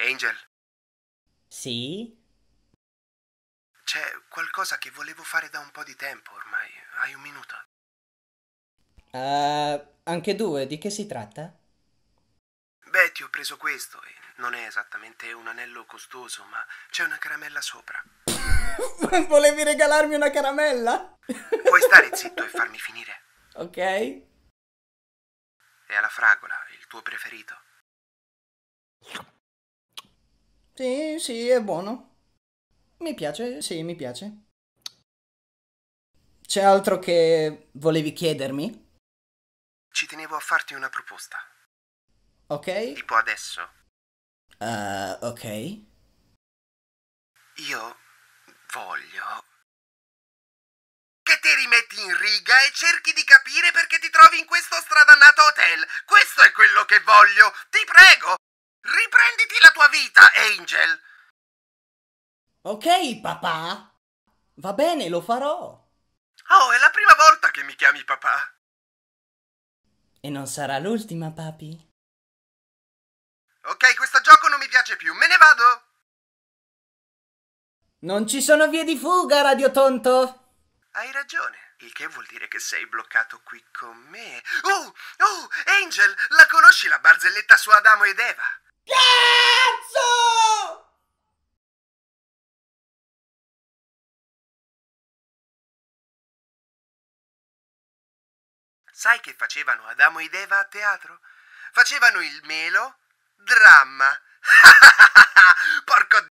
Angel? Sì? C'è qualcosa che volevo fare da un po' di tempo ormai. Hai un minuto? Uh, anche due, di che si tratta? Beh, ti ho preso questo e non è esattamente un anello costoso, ma c'è una caramella sopra. Volevi regalarmi una caramella? Puoi stare zitto e farmi finire. Ok. È alla fragola, il tuo preferito. Sì, sì, è buono. Mi piace, sì, mi piace. C'è altro che volevi chiedermi? Ci tenevo a farti una proposta. Ok? Tipo adesso. Uh, ok. Io voglio che ti rimetti in riga e cerchi di capire perché ti trovi in questo stradannato hotel. Questo è quello che voglio. Ti prego, Riprenditi la tua vita, Angel. Ok, papà. Va bene, lo farò. Oh, è la prima volta che mi chiami papà. E non sarà l'ultima, papi. Ok, questo gioco non mi piace più, me ne vado. Non ci sono vie di fuga, Radio Tonto. Hai ragione, il che vuol dire che sei bloccato qui con me. Oh, oh, Angel, la conosci la barzelletta su Adamo ed Eva? Cazzo! Sai che facevano Adamo ed Eva a teatro? Facevano il melo, dramma.